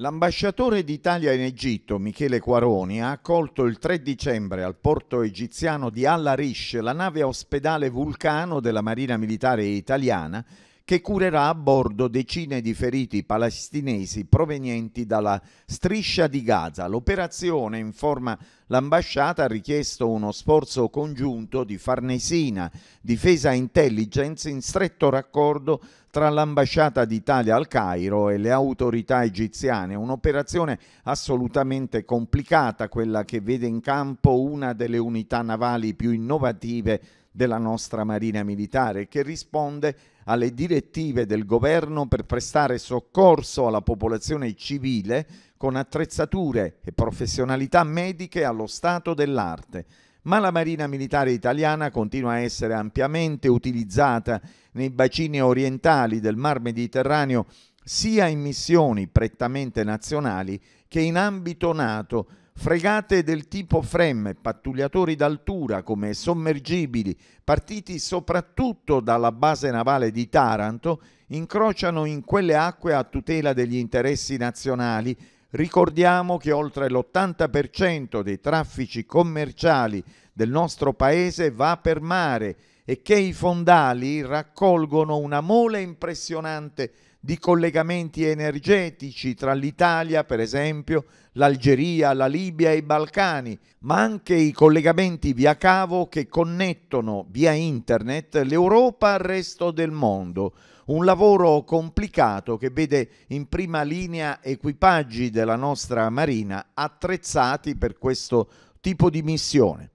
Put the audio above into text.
L'ambasciatore d'Italia in Egitto, Michele Quaroni, ha accolto il 3 dicembre al porto egiziano di Al Arish la nave ospedale Vulcano della Marina Militare Italiana che curerà a bordo decine di feriti palestinesi provenienti dalla striscia di Gaza. L'operazione, informa l'ambasciata, ha richiesto uno sforzo congiunto di Farnesina, difesa intelligence in stretto raccordo tra l'ambasciata d'Italia al Cairo e le autorità egiziane. Un'operazione assolutamente complicata, quella che vede in campo una delle unità navali più innovative della nostra Marina Militare, che risponde alle direttive del governo per prestare soccorso alla popolazione civile con attrezzature e professionalità mediche allo stato dell'arte. Ma la Marina Militare italiana continua a essere ampiamente utilizzata nei bacini orientali del Mar Mediterraneo sia in missioni prettamente nazionali che in ambito NATO Fregate del tipo fremme, pattugliatori d'altura come sommergibili, partiti soprattutto dalla base navale di Taranto, incrociano in quelle acque a tutela degli interessi nazionali. Ricordiamo che oltre l'80% dei traffici commerciali del nostro paese va per mare e che i fondali raccolgono una mole impressionante di collegamenti energetici tra l'Italia, per esempio, l'Algeria, la Libia e i Balcani, ma anche i collegamenti via cavo che connettono via internet l'Europa al resto del mondo. Un lavoro complicato che vede in prima linea equipaggi della nostra Marina attrezzati per questo tipo di missione.